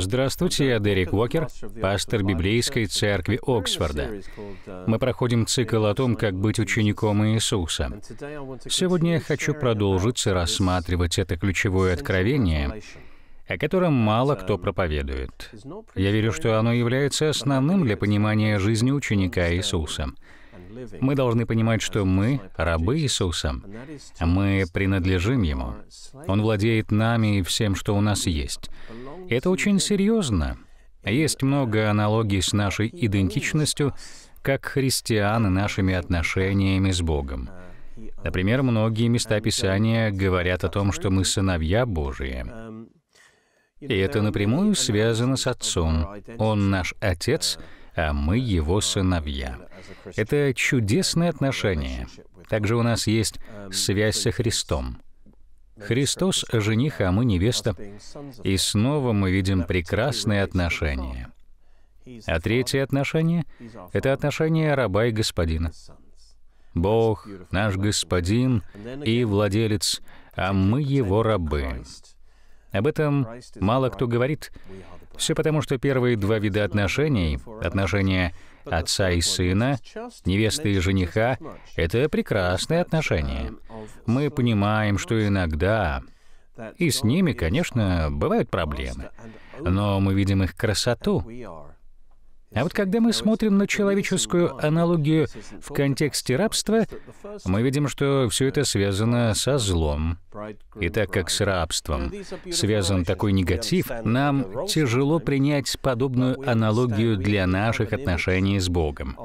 Здравствуйте, я Дерек Уокер, пастор Библейской церкви Оксфорда. Мы проходим цикл о том, как быть учеником Иисуса. Сегодня я хочу продолжить и рассматривать это ключевое откровение, о котором мало кто проповедует. Я верю, что оно является основным для понимания жизни ученика Иисуса. Мы должны понимать, что мы — рабы Иисуса. Мы принадлежим Ему. Он владеет нами и всем, что у нас есть. Это очень серьезно. Есть много аналогий с нашей идентичностью, как христиан и нашими отношениями с Богом. Например, многие места Писания говорят о том, что мы сыновья Божии. И это напрямую связано с Отцом. Он наш Отец, а мы его сыновья. Это чудесное отношение. Также у нас есть связь со Христом. Христос — жених, а мы — невеста. И снова мы видим прекрасные отношения. А третье отношение — это отношение раба и господина. Бог — наш Господин и владелец, а мы — Его рабы. Об этом мало кто говорит. Все потому, что первые два вида отношений — отношения — отца и сына, невесты и жениха — это прекрасные отношения. Мы понимаем, что иногда, и с ними, конечно, бывают проблемы, но мы видим их красоту, а вот когда мы смотрим на человеческую аналогию в контексте рабства, мы видим, что все это связано со злом. И так как с рабством связан такой негатив, нам тяжело принять подобную аналогию для наших отношений с Богом.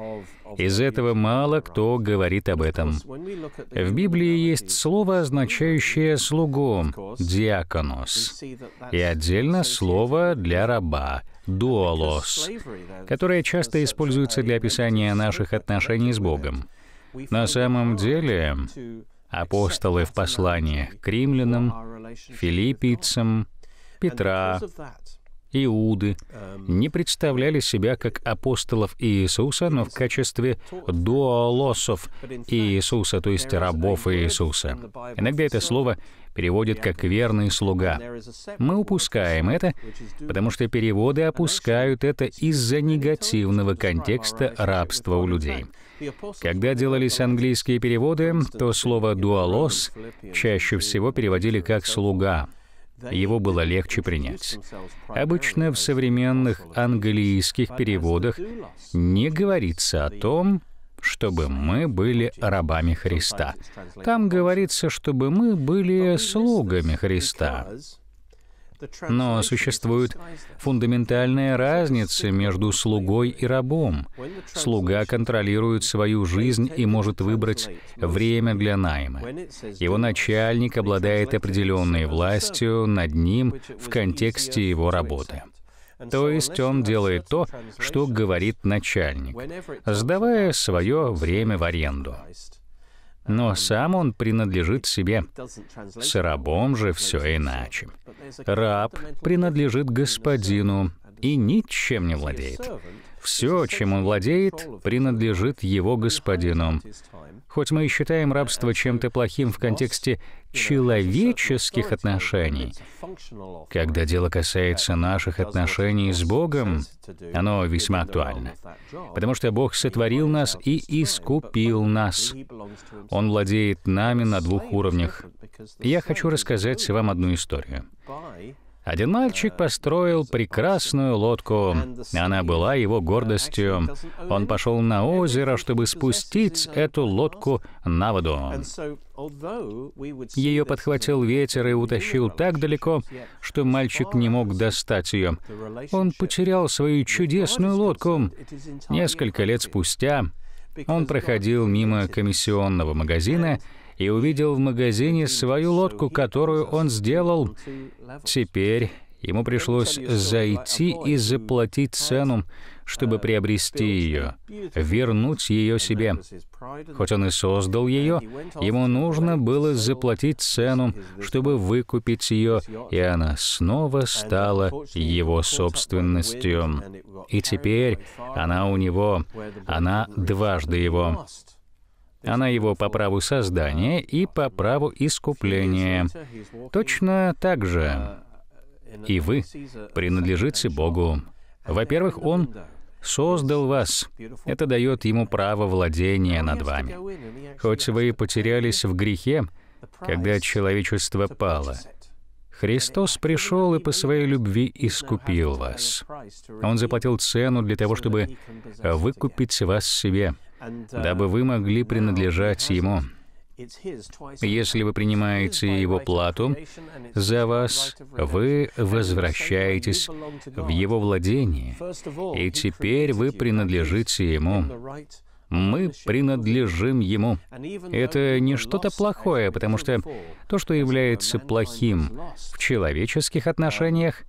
Из этого мало кто говорит об этом. В Библии есть слово, означающее «слугу» — «диаконос», и отдельно слово для «раба» «дуалос», которое часто используется для описания наших отношений с Богом. На самом деле, апостолы в посланиях к римлянам, филиппийцам, Петра Иуды эм. не представляли себя как апостолов Иисуса, но в качестве дуолосов Иисуса, то есть рабов Иисуса. Иногда это слово переводит как «верный слуга». Мы упускаем это, потому что переводы опускают это из-за негативного контекста рабства у людей. Когда делались английские переводы, то слово «дуалос» чаще всего переводили как «слуга» его было легче принять. Обычно в современных английских переводах не говорится о том, чтобы мы были рабами Христа. Там говорится, чтобы мы были слугами Христа. Но существует фундаментальная разница между слугой и рабом. Слуга контролирует свою жизнь и может выбрать время для найма. Его начальник обладает определенной властью над ним в контексте его работы. То есть он делает то, что говорит начальник, сдавая свое время в аренду но сам он принадлежит себе. С рабом же все иначе. Раб принадлежит господину и ничем не владеет. Все, чем он владеет, принадлежит его господину. Хоть мы и считаем рабство чем-то плохим в контексте человеческих отношений, когда дело касается наших отношений с Богом, оно весьма актуально. Потому что Бог сотворил нас и искупил нас. Он владеет нами на двух уровнях. Я хочу рассказать вам одну историю. Один мальчик построил прекрасную лодку. Она была его гордостью. Он пошел на озеро, чтобы спустить эту лодку на воду. Ее подхватил ветер и утащил так далеко, что мальчик не мог достать ее. Он потерял свою чудесную лодку. Несколько лет спустя он проходил мимо комиссионного магазина и увидел в магазине свою лодку, которую он сделал. Теперь ему пришлось зайти и заплатить цену, чтобы приобрести ее, вернуть ее себе. Хоть он и создал ее, ему нужно было заплатить цену, чтобы выкупить ее, и она снова стала его собственностью. И теперь она у него, она дважды его. Она его по праву создания и по праву искупления. Точно так же и вы принадлежите Богу. Во-первых, Он создал вас. Это дает Ему право владения над вами. Хоть вы и потерялись в грехе, когда человечество пало, Христос пришел и по своей любви искупил вас. Он заплатил цену для того, чтобы выкупить вас себе. Uh, дабы вы могли uh, принадлежать Ему. Если вы принимаете Его плату за вас, вы возвращаетесь в Его владение, и теперь вы принадлежите Ему. Мы принадлежим Ему. Это не что-то плохое, потому что то, что является плохим в человеческих uh, отношениях,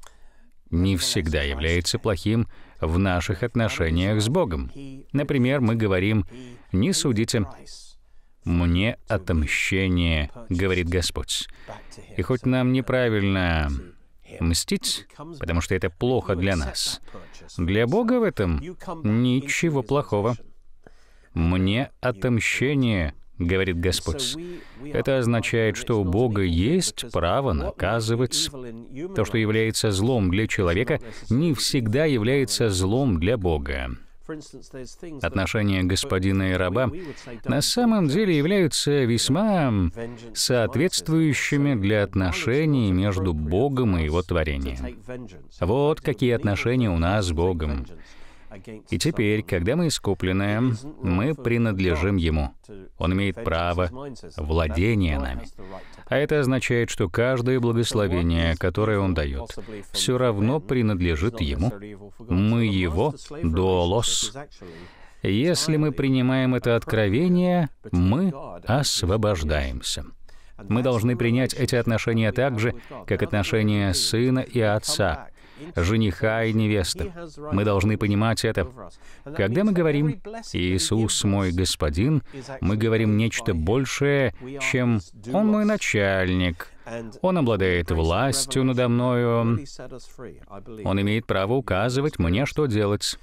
не всегда является плохим в наших отношениях с Богом. Например, мы говорим «Не судите, мне отомщение, говорит Господь». И хоть нам неправильно мстить, потому что это плохо для нас, для Бога в этом ничего плохого. «Мне отомщение, говорит Господь. Это означает, что у Бога есть право наказывать. То, что является злом для человека, не всегда является злом для Бога. Отношения господина и раба на самом деле являются весьма соответствующими для отношений между Богом и его творением. Вот какие отношения у нас с Богом. И теперь, когда мы искуплены, мы принадлежим Ему. Он имеет право владения нами. А это означает, что каждое благословение, которое Он дает, все равно принадлежит Ему. Мы Его долос. Если мы принимаем это откровение, мы освобождаемся. Мы должны принять эти отношения так же, как отношения сына и отца жениха и невесты. Мы должны понимать это. Когда мы говорим «Иисус мой Господин», мы говорим нечто большее, чем «Он мой начальник», он обладает властью надо мною. Он имеет право указывать мне, что делать.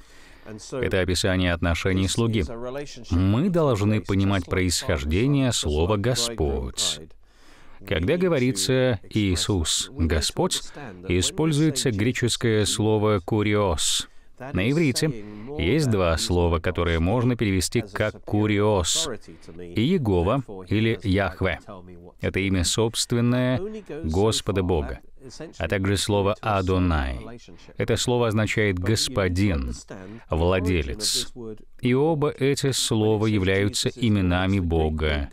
Это описание отношений слуги. Мы должны понимать происхождение слова «Господь». Когда говорится «Иисус, Господь», используется греческое слово «куриос». На иврите есть два слова, которые можно перевести как «куриос» — «Иегова» или «Яхве». Это имя собственное Господа Бога, а также слово «Адонай». Это слово означает «господин», «владелец». И оба эти слова являются именами Бога.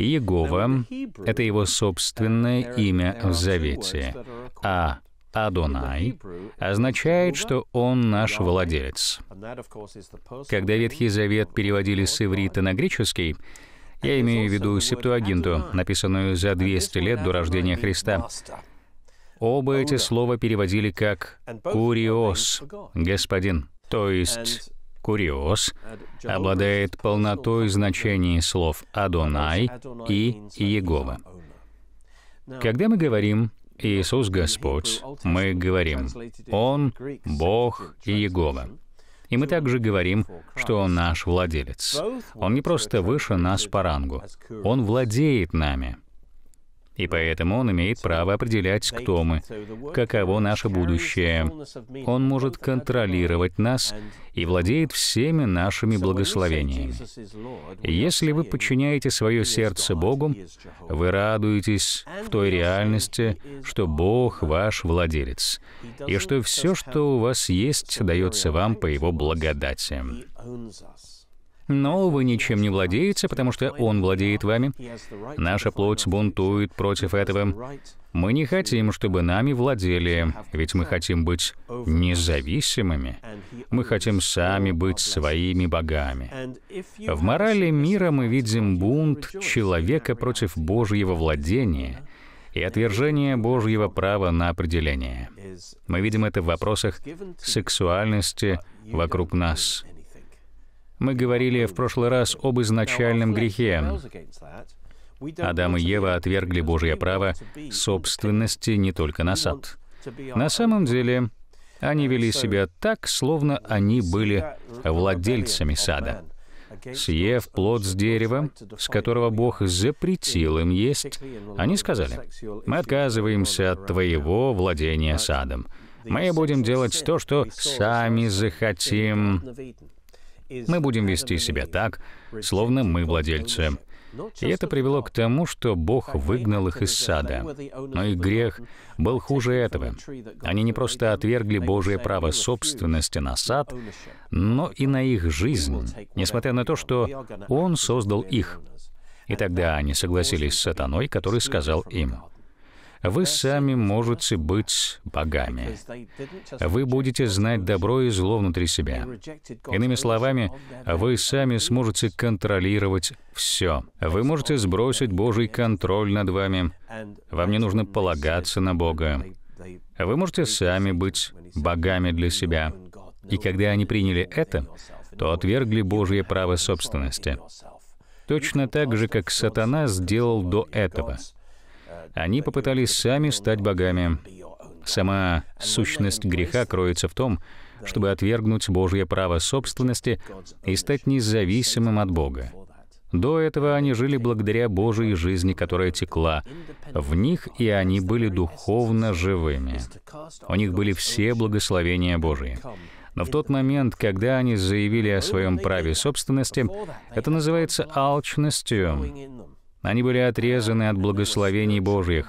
Иегова — это его собственное имя в Завете, а Адонай означает, что он наш владелец. Когда Ветхий Завет переводили с иврита на греческий, я имею в виду Септуагинту, написанную за 200 лет до рождения Христа, оба эти слова переводили как «куриос», «господин», то есть куриос, обладает полнотой значений слов «Адонай» и «Иегова». Когда мы говорим «Иисус Господь», мы говорим «Он — Бог Иегова». И мы также говорим, что Он наш владелец. Он не просто выше нас по рангу, Он владеет нами — и поэтому он имеет право определять, кто мы, каково наше будущее. Он может контролировать нас и владеет всеми нашими благословениями. Если вы подчиняете свое сердце Богу, вы радуетесь в той реальности, что Бог ваш владелец, и что все, что у вас есть, дается вам по Его благодати. Но вы ничем не владеете, потому что Он владеет вами. Наша плоть бунтует против этого. Мы не хотим, чтобы нами владели, ведь мы хотим быть независимыми. Мы хотим сами быть своими богами. В морали мира мы видим бунт человека против Божьего владения — и отвержение Божьего права на определение. Мы видим это в вопросах сексуальности вокруг нас — мы говорили в прошлый раз об изначальном грехе. Адам и Ева отвергли Божье право собственности не только на сад. На самом деле, они вели себя так, словно они были владельцами сада. Съев плод с дерева, с которого Бог запретил им есть, они сказали, «Мы отказываемся от твоего владения садом. Мы будем делать то, что сами захотим». Мы будем вести себя так, словно мы владельцы. И это привело к тому, что Бог выгнал их из сада. Но их грех был хуже этого. Они не просто отвергли Божие право собственности на сад, но и на их жизнь, несмотря на то, что Он создал их. И тогда они согласились с сатаной, который сказал им, вы сами можете быть богами. Вы будете знать добро и зло внутри себя. Иными словами, вы сами сможете контролировать все. Вы можете сбросить Божий контроль над вами. Вам не нужно полагаться на Бога. Вы можете сами быть богами для себя. И когда они приняли это, то отвергли Божье право собственности. Точно так же, как сатана сделал до этого — они попытались сами стать богами. Сама сущность греха кроется в том, чтобы отвергнуть Божье право собственности и стать независимым от Бога. До этого они жили благодаря Божьей жизни, которая текла. В них и они были духовно живыми. У них были все благословения Божьи. Но в тот момент, когда они заявили о своем праве собственности, это называется алчностью. Они были отрезаны от благословений Божьих.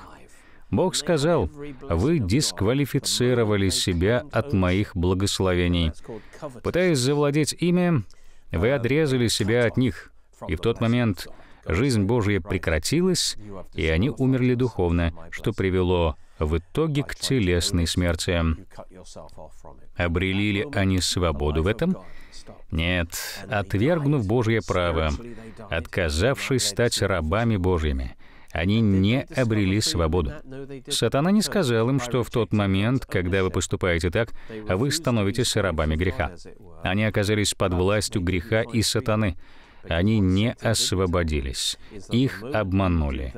Бог сказал, «Вы дисквалифицировали себя от моих благословений». Пытаясь завладеть ими, вы отрезали себя от них. И в тот момент жизнь Божья прекратилась, и они умерли духовно, что привело в итоге к телесной смерти. Обрели ли они свободу в этом? Нет, отвергнув Божье право, отказавшись стать рабами Божьими, они не обрели свободу. Сатана не сказал им, что в тот момент, когда вы поступаете так, вы становитесь рабами греха. Они оказались под властью греха и сатаны. Они не освободились. Их обманули.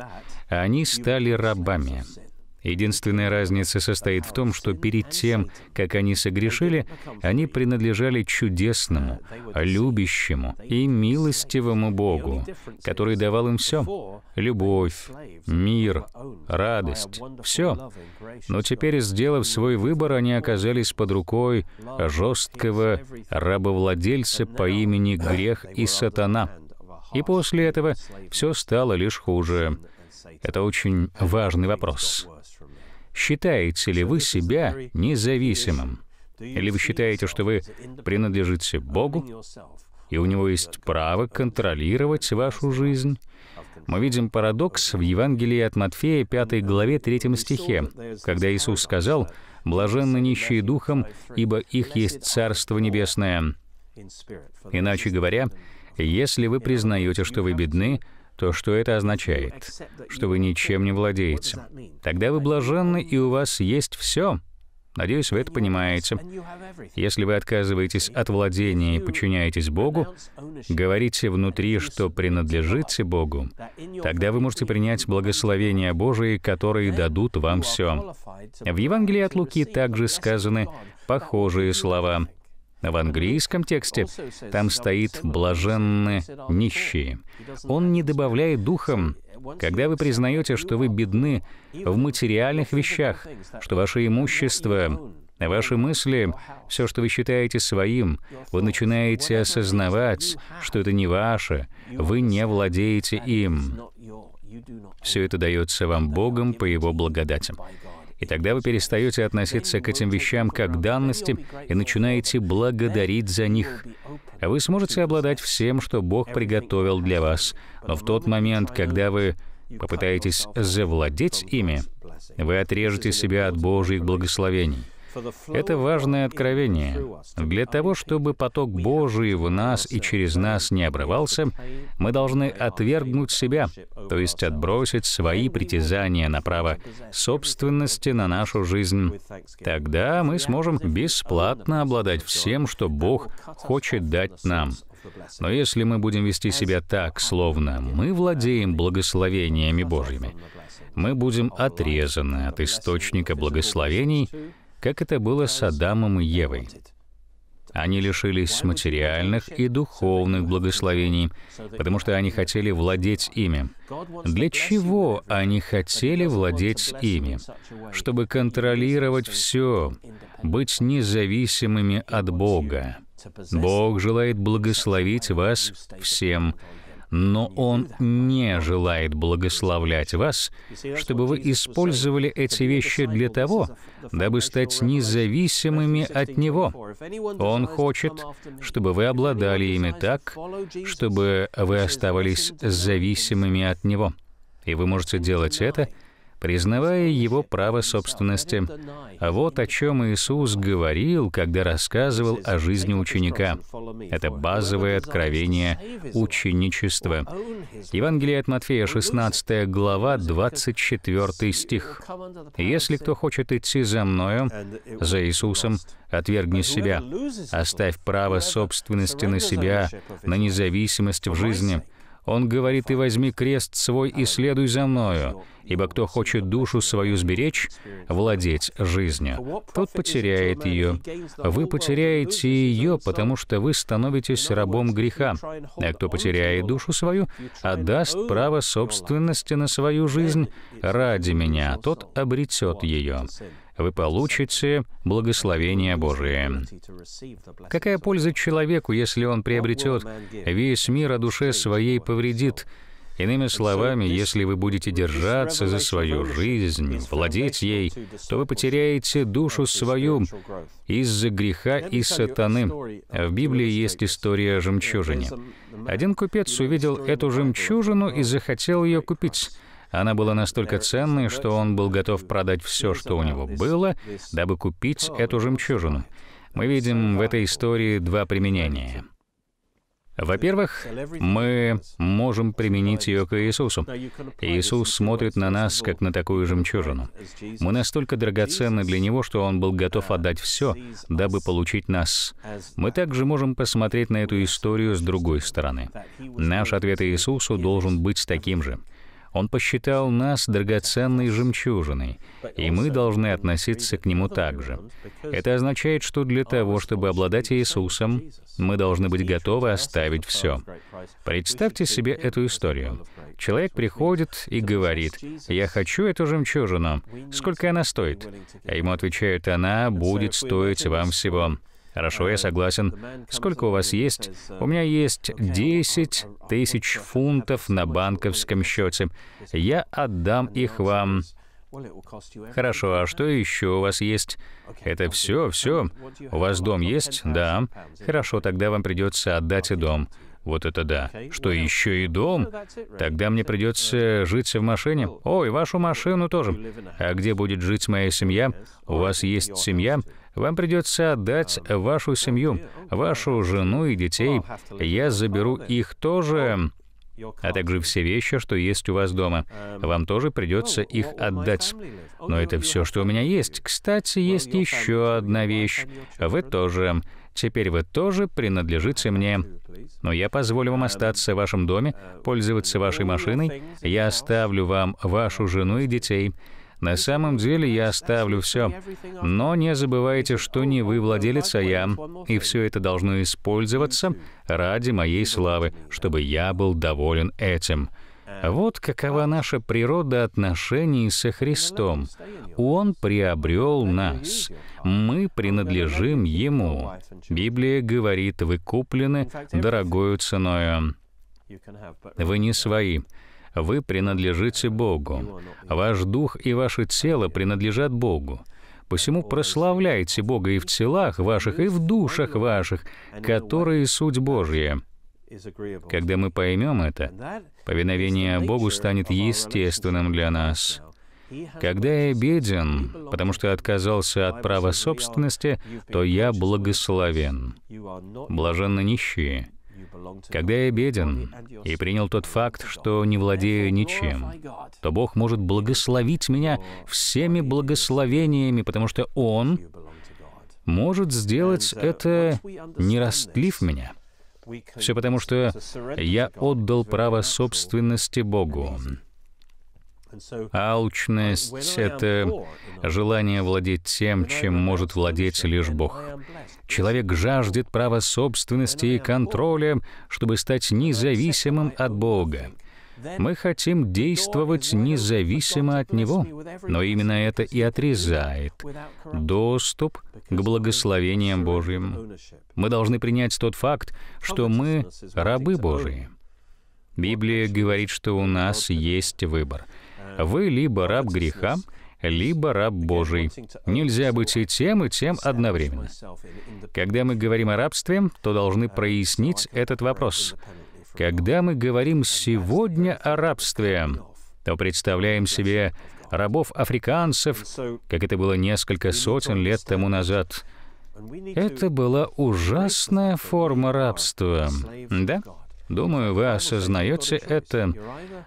Они стали рабами. Единственная разница состоит в том, что перед тем, как они согрешили, они принадлежали чудесному, любящему и милостивому Богу, который давал им все — любовь, мир, радость, все. Но теперь, сделав свой выбор, они оказались под рукой жесткого рабовладельца по имени Грех и Сатана. И после этого все стало лишь хуже. Это очень важный вопрос. Считаете ли вы себя независимым? Или вы считаете, что вы принадлежите Богу, и у него есть право контролировать вашу жизнь? Мы видим парадокс в Евангелии от Матфея, 5 главе, 3 стихе, когда Иисус сказал «Блаженны нищие духом, ибо их есть Царство Небесное». Иначе говоря, если вы признаете, что вы бедны, то что это означает? Что вы ничем не владеете. Тогда вы блаженны, и у вас есть все. Надеюсь, вы это понимаете. Если вы отказываетесь от владения и подчиняетесь Богу, говорите внутри, что принадлежите Богу, тогда вы можете принять благословения Божии, которые дадут вам все. В Евангелии от Луки также сказаны похожие слова. В английском тексте там стоит «блаженны нищие». Он не добавляет духом, когда вы признаете, что вы бедны в материальных вещах, что ваше имущество Ваши мысли, все, что вы считаете своим, вы начинаете осознавать, что это не ваше, вы не владеете им. Все это дается вам Богом по Его благодати. И тогда вы перестаете относиться к этим вещам как данности и начинаете благодарить за них. А вы сможете обладать всем, что Бог приготовил для вас. Но в тот момент, когда вы попытаетесь завладеть ими, вы отрежете себя от Божьих благословений. Это важное откровение. Для того, чтобы поток Божий в нас и через нас не обрывался, мы должны отвергнуть себя, то есть отбросить свои притязания на право собственности на нашу жизнь. Тогда мы сможем бесплатно обладать всем, что Бог хочет дать нам. Но если мы будем вести себя так, словно мы владеем благословениями Божьими, мы будем отрезаны от источника благословений, как это было с Адамом и Евой. Они лишились материальных и духовных благословений, потому что они хотели владеть ими. Для чего они хотели владеть ими? Чтобы контролировать все, быть независимыми от Бога. Бог желает благословить вас всем, но Он не желает благословлять вас, чтобы вы использовали эти вещи для того, дабы стать независимыми от Него. Он хочет, чтобы вы обладали ими так, чтобы вы оставались зависимыми от Него. И вы можете делать это — признавая его право собственности. А вот о чем Иисус говорил, когда рассказывал о жизни ученика. Это базовое откровение ученичества. Евангелие от Матфея, 16 глава, 24 стих. «Если кто хочет идти за Мною, за Иисусом, отвергни себя, оставь право собственности на себя, на независимость в жизни, он говорит, «И возьми крест свой и следуй за мною, ибо кто хочет душу свою сберечь, владеть жизнью, тот потеряет ее. Вы потеряете ее, потому что вы становитесь рабом греха. А кто потеряет душу свою, отдаст право собственности на свою жизнь ради меня, а тот обретет ее» вы получите благословение Божие. Какая польза человеку, если он приобретет весь мир, а душе своей повредит? Иными словами, если вы будете держаться за свою жизнь, владеть ей, то вы потеряете душу свою из-за греха и сатаны. В Библии есть история о жемчужине. Один купец увидел эту жемчужину и захотел ее купить. Она была настолько ценной, что он был готов продать все, что у него было, дабы купить эту жемчужину. Мы видим в этой истории два применения. Во-первых, мы можем применить ее к Иисусу. Иисус смотрит на нас, как на такую жемчужину. Мы настолько драгоценны для Него, что Он был готов отдать все, дабы получить нас. Мы также можем посмотреть на эту историю с другой стороны. Наш ответ Иисусу должен быть таким же. Он посчитал нас драгоценной жемчужиной, и мы должны относиться к Нему так же. Это означает, что для того, чтобы обладать Иисусом, мы должны быть готовы оставить все. Представьте себе эту историю. Человек приходит и говорит, «Я хочу эту жемчужину. Сколько она стоит?» А ему отвечают, «Она будет стоить вам всего Хорошо, я согласен. Сколько у вас есть? У меня есть 10 тысяч фунтов на банковском счете. Я отдам их вам. Хорошо, а что еще у вас есть? Это все, все. У вас дом есть? Да. Хорошо, тогда вам придется отдать и дом. Вот это да. Что, еще и дом? Тогда мне придется житься в машине. Ой, вашу машину тоже. А где будет жить моя семья? У вас есть семья? Вам придется отдать um, вашу семью, вашу жену и детей. Я заберу их тоже а также все вещи, что есть у вас дома. Um, Вам тоже придется их отдать. Oh, Но это все, что у меня есть. Кстати, есть еще одна вещь. Вы тоже Теперь вы тоже принадлежите мне. Но я позволю вам остаться в вашем доме, пользоваться вашей машиной. Я оставлю вам вашу жену и детей. На самом деле я оставлю все. Но не забывайте, что не вы владелец, а я. И все это должно использоваться ради моей славы, чтобы я был доволен этим. Вот какова наша природа отношений со Христом. Он приобрел нас. Мы принадлежим Ему. Библия говорит, вы куплены дорогою ценою. Вы не свои вы принадлежите Богу. Ваш дух и ваше тело принадлежат Богу. Посему прославляйте Бога и в телах ваших, и в душах ваших, которые суть Божья. Когда мы поймем это, повиновение Богу станет естественным для нас. Когда я беден, потому что отказался от права собственности, то я благословен. Блаженно нищие. Когда я беден и принял тот факт, что не владею ничем, то Бог может благословить меня всеми благословениями, потому что Он может сделать uh, это, не растлив меня. Все потому, что я отдал право собственности Богу. Алчность — это желание владеть тем, чем может владеть лишь Бог. Человек жаждет права собственности и контроля, чтобы стать независимым от Бога. Мы хотим действовать независимо от Него, но именно это и отрезает доступ к благословениям Божьим. Мы должны принять тот факт, что мы рабы Божии. Библия говорит, что у нас есть выбор. Вы либо раб греха, либо раб Божий. Нельзя быть и тем, и тем одновременно. Когда мы говорим о рабстве, то должны прояснить этот вопрос — когда мы говорим сегодня о рабстве, то представляем себе рабов-африканцев, как это было несколько сотен лет тому назад. Это была ужасная форма рабства, да? Думаю, вы осознаете это,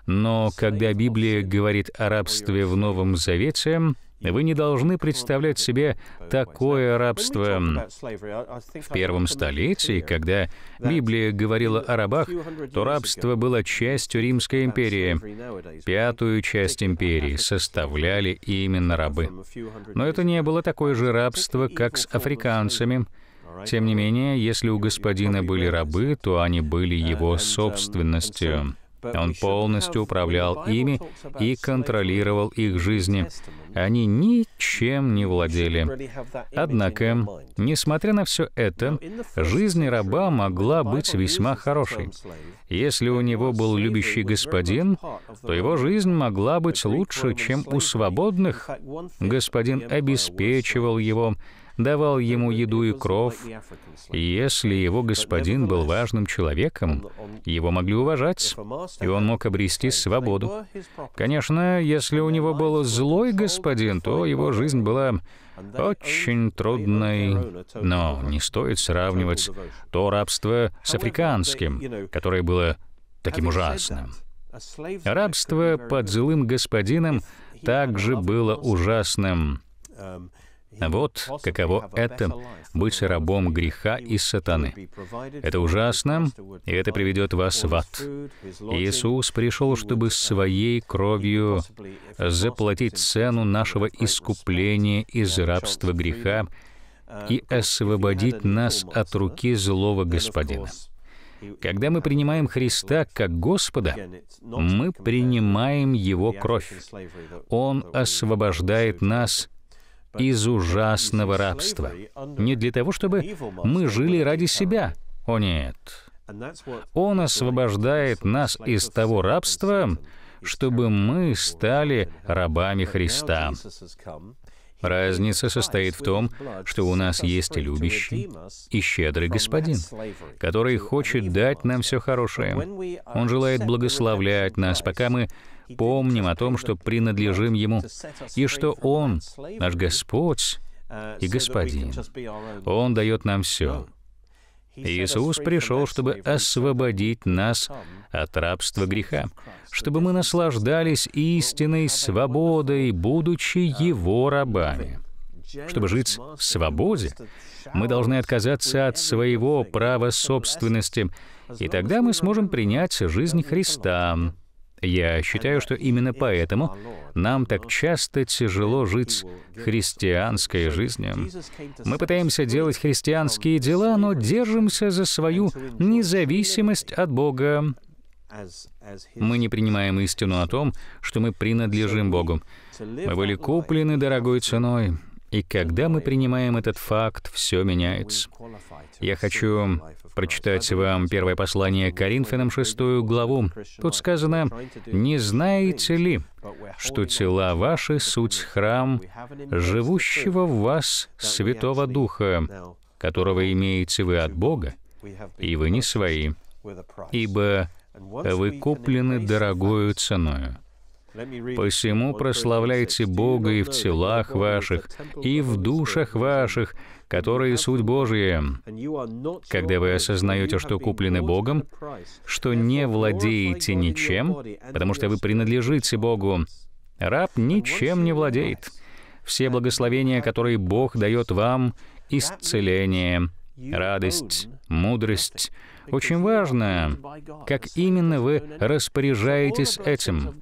но когда Библия говорит о рабстве в Новом Завете, вы не должны представлять себе такое рабство. В первом столетии, когда Библия говорила о рабах, то рабство было частью Римской империи. Пятую часть империи составляли именно рабы. Но это не было такое же рабство, как с африканцами, тем не менее, если у господина были рабы, то они были его собственностью. Типа Он полностью управлял ими и контролировал их жизни. Они ничем не владели. Однако, несмотря на все это, жизнь раба могла быть весьма хорошей. Если у него был любящий господин, то его жизнь могла быть лучше, чем у свободных. Господин обеспечивал его, давал ему еду и кров. Если его господин был важным человеком, его могли уважать, и он мог обрести свободу. Конечно, если у него был злой господин, то его жизнь была очень трудной, но не стоит сравнивать то рабство с африканским, которое было таким ужасным. Рабство под злым господином также было ужасным. Вот каково это — быть рабом греха и сатаны. Это ужасно, и это приведет вас в ад. Иисус пришел, чтобы своей кровью заплатить цену нашего искупления из рабства греха и освободить нас от руки злого Господина. Когда мы принимаем Христа как Господа, мы принимаем Его кровь. Он освобождает нас из ужасного рабства. Не для того, чтобы мы жили ради себя. О нет. Он освобождает нас из того рабства, чтобы мы стали рабами Христа. Разница состоит в том, что у нас есть любящий и щедрый Господин, который хочет дать нам все хорошее. Он желает благословлять нас, пока мы помним о том, что принадлежим Ему, и что Он, наш Господь и Господин. Он дает нам все. Иисус пришел, чтобы освободить нас от рабства греха, чтобы мы наслаждались истинной свободой, будучи Его рабами. Чтобы жить в свободе, мы должны отказаться от своего права собственности, и тогда мы сможем принять жизнь Христа, я считаю, что именно поэтому нам так часто тяжело жить христианской жизнью. Мы пытаемся делать христианские дела, но держимся за свою независимость от Бога. Мы не принимаем истину о том, что мы принадлежим Богу. Мы были куплены дорогой ценой. И когда мы принимаем этот факт, все меняется. Я хочу прочитать вам первое послание Коринфянам, шестую главу. Тут сказано, «Не знаете ли, что тела ваши — суть храм, живущего в вас Святого Духа, которого имеете вы от Бога, и вы не свои, ибо вы куплены дорогою ценою». Посему прославляйте Бога и в телах ваших, и в душах ваших, которые суть Божия. Когда вы осознаете, что куплены Богом, что не владеете ничем, потому что вы принадлежите Богу, раб ничем не владеет. Все благословения, которые Бог дает вам, исцеление, радость, мудрость. Очень важно, как именно вы распоряжаетесь этим.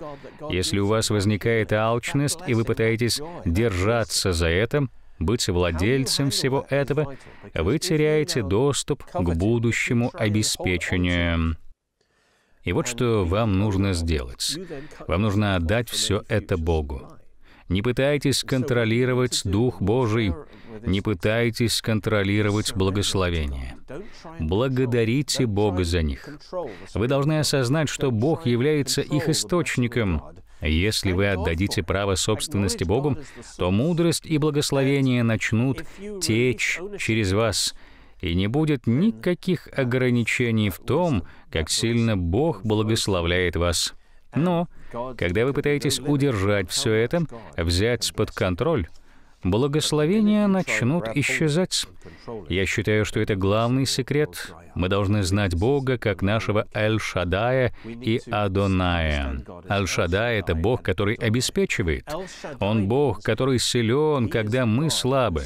Если у вас возникает алчность, и вы пытаетесь держаться за это, быть владельцем всего этого, вы теряете доступ к будущему обеспечению. И вот что вам нужно сделать. Вам нужно отдать все это Богу. Не пытайтесь контролировать Дух Божий, не пытайтесь контролировать благословения. Благодарите Бога за них. Вы должны осознать, что Бог является их источником, если вы отдадите право собственности Богу, то мудрость и благословение начнут течь через вас, и не будет никаких ограничений в том, как сильно Бог благословляет вас. Но, когда вы пытаетесь удержать все это, взять под контроль, благословения начнут исчезать. Я считаю, что это главный секрет. Мы должны знать Бога как нашего Эль-Шадая и Адоная. Эль-Шадай — это Бог, который обеспечивает. Он Бог, который силен, когда мы слабы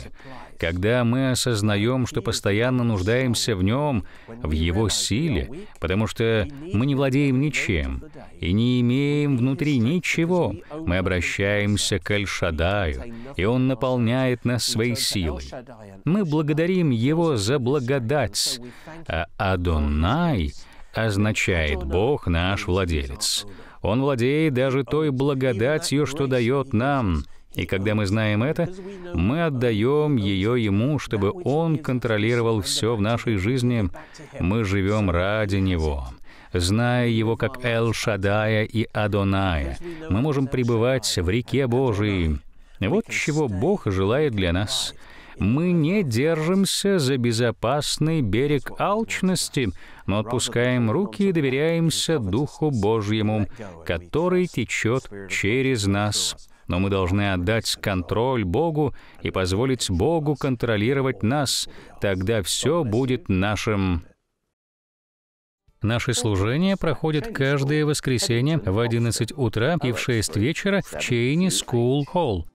когда мы осознаем, что постоянно нуждаемся в нем, в его силе, потому что мы не владеем ничем и не имеем внутри ничего, мы обращаемся к Эль-Шадаю, и он наполняет нас своей силой. Мы благодарим его за благодать, а Адонай означает «Бог наш владелец». Он владеет даже той благодатью, что дает нам. И когда мы знаем это, мы отдаем ее Ему, чтобы Он контролировал все в нашей жизни. Мы живем ради Него. Зная Его как Эл-Шадая и Адоная, мы можем пребывать в реке Божией. Вот чего Бог желает для нас — мы не держимся за безопасный берег алчности, но отпускаем руки и доверяемся Духу Божьему, который течет через нас. Но мы должны отдать контроль Богу и позволить Богу контролировать нас. Тогда все будет нашим. Наши служения проходят каждое воскресенье в 11 утра и в 6 вечера в Чейни School Холл.